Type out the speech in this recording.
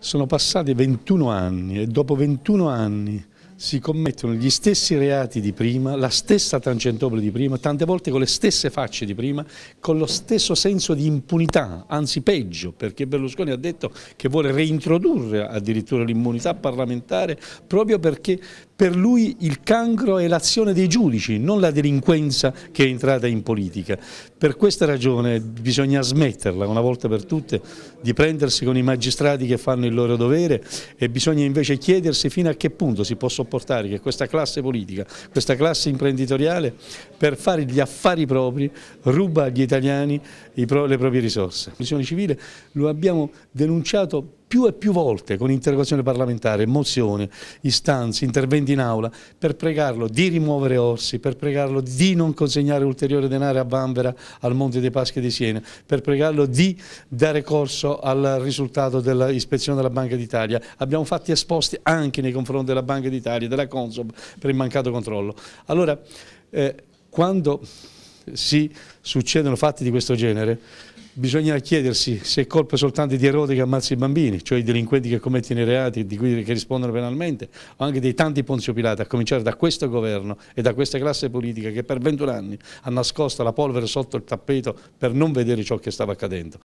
Sono passati 21 anni e dopo 21 anni si commettono gli stessi reati di prima, la stessa tangentopoli di prima, tante volte con le stesse facce di prima, con lo stesso senso di impunità, anzi peggio, perché Berlusconi ha detto che vuole reintrodurre addirittura l'immunità parlamentare proprio perché per lui il cancro è l'azione dei giudici, non la delinquenza che è entrata in politica. Per questa ragione bisogna smetterla una volta per tutte di prendersi con i magistrati che fanno il loro dovere e bisogna invece chiedersi fino a che punto si possono portare, che questa classe politica, questa classe imprenditoriale, per fare gli affari propri, ruba agli italiani le proprie risorse. La missione civile lo abbiamo denunciato più e più volte con interrogazione parlamentare, mozioni, istanze, interventi in aula per pregarlo di rimuovere Orsi, per pregarlo di non consegnare ulteriore denaro a Bambera al Monte dei Paschi di Siena, per pregarlo di dare corso al risultato dell'ispezione della Banca d'Italia. Abbiamo fatti esposti anche nei confronti della Banca d'Italia, della Consob per il mancato controllo. Allora, eh, quando si succedono fatti di questo genere, bisogna chiedersi se è colpa soltanto di erode che ammazza i bambini, cioè i delinquenti che commettono i reati di cui che rispondono penalmente, o anche dei tanti Ponzio Pilato, a cominciare da questo governo e da questa classe politica che per 21 anni ha nascosto la polvere sotto il tappeto per non vedere ciò che stava accadendo.